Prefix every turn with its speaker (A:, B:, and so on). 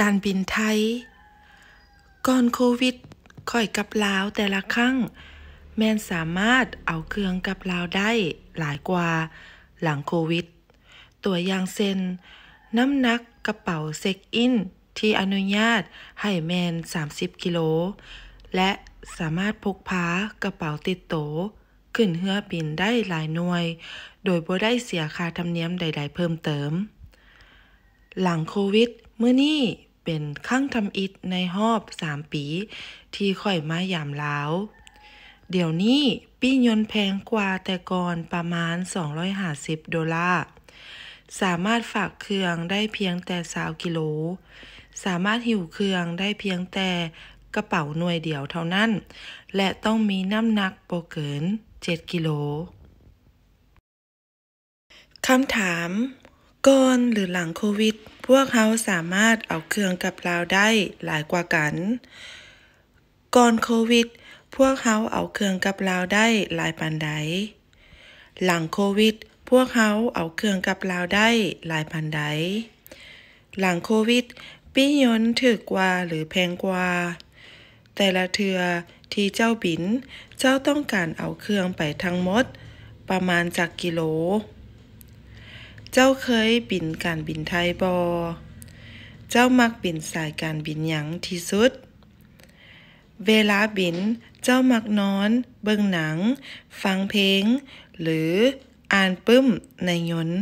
A: การบินไทย ก่อนโควิด ค่อยกับลาวแต่ละครั้ง แม่นสามารถเอาเครื่องกับลาวได้หลายกว่า หลังโควิด ตัวอย่างเซนน้ำหนักกระเป๋าเซ็กอิน ที่อนุญาตให้แมน 30 กิโล และสามารถพกพา กระเป๋าติดโตขึ้นเฮือบินได้หลายหน่วย โดยบ่ได้เสียค่าธรรมเนียมใดๆเพิ่มเติม หลังโควิดเมื่อนี้เป็นข้างทำอิดในหอบสามปีที่ค่อยมายามลาวเดี๋ยวนี้ปี้ยนแพงกว่าแต่ก่อนประมาณ 250 โดลาร์ สามารถฝากเครื่องได้เพียงแต่สาวกิโล สามารถหิวเครื่องได้เพียงแต่กระเป๋าหน่วยเดียวเท่านั้น และต้องมีน้ำหนักโปเกิน 7 กิโล คำถามก่อนหรือหลังโควิดพวกเขาสามารถเอาเครื่องกับลาวได้หลายกว่ากัน ก่อนโควิด พวกเขาเอาเครื่องกับลาวได้หลายปันใดหลังโควิด พวกเขาเอาเครื่องกับลาวได้หลายปันใดหลังโควิดปี้ยนถืกกว่าหรือแพงกว่า แต่ละเทือที่เจ้าบินเจ้าต้องการเอาเครื่องไปทั้งหมด ประมาณจากกิโลเจ้าเคยบินการบินไทยบอ เจ้ามักบินสายการบินหยังที่สุด เวลาบินเจ้ามักนอน เบิ่งหนัง ฟังเพลง หรืออ่านปึ้มในยนต์